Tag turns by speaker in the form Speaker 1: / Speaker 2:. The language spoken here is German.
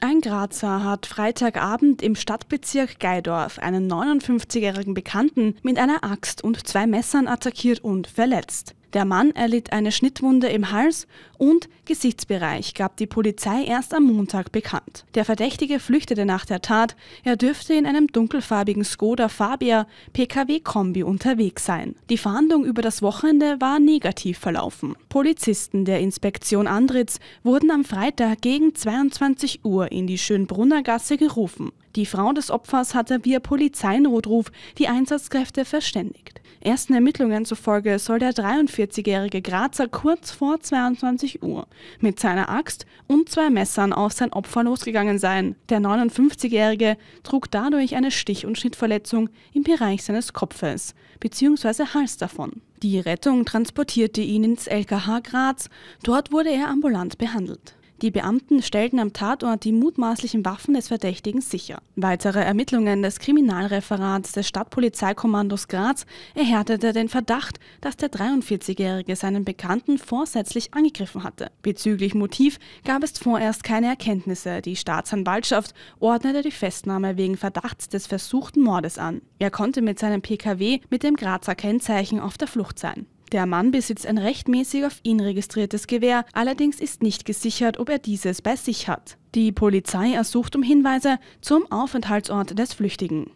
Speaker 1: Ein Grazer hat Freitagabend im Stadtbezirk Geidorf einen 59-jährigen Bekannten mit einer Axt und zwei Messern attackiert und verletzt. Der Mann erlitt eine Schnittwunde im Hals und Gesichtsbereich, gab die Polizei erst am Montag bekannt. Der Verdächtige flüchtete nach der Tat. Er dürfte in einem dunkelfarbigen Skoda Fabia PKW-Kombi unterwegs sein. Die Fahndung über das Wochenende war negativ verlaufen. Polizisten der Inspektion Andritz wurden am Freitag gegen 22 Uhr in die Schönbrunner Gasse gerufen. Die Frau des Opfers hatte via Polizeinotruf die Einsatzkräfte verständigt. Ersten Ermittlungen zufolge soll der 43-jährige Grazer kurz vor 22 Uhr mit seiner Axt und zwei Messern auf sein Opfer losgegangen sein. Der 59-jährige trug dadurch eine Stich- und Schnittverletzung im Bereich seines Kopfes bzw. Hals davon. Die Rettung transportierte ihn ins LKH Graz. Dort wurde er ambulant behandelt. Die Beamten stellten am Tatort die mutmaßlichen Waffen des Verdächtigen sicher. Weitere Ermittlungen des Kriminalreferats des Stadtpolizeikommandos Graz erhärtete den Verdacht, dass der 43-Jährige seinen Bekannten vorsätzlich angegriffen hatte. Bezüglich Motiv gab es vorerst keine Erkenntnisse. Die Staatsanwaltschaft ordnete die Festnahme wegen Verdachts des versuchten Mordes an. Er konnte mit seinem PKW mit dem Grazer Kennzeichen auf der Flucht sein. Der Mann besitzt ein rechtmäßig auf ihn registriertes Gewehr, allerdings ist nicht gesichert, ob er dieses bei sich hat. Die Polizei ersucht um Hinweise zum Aufenthaltsort des Flüchtigen.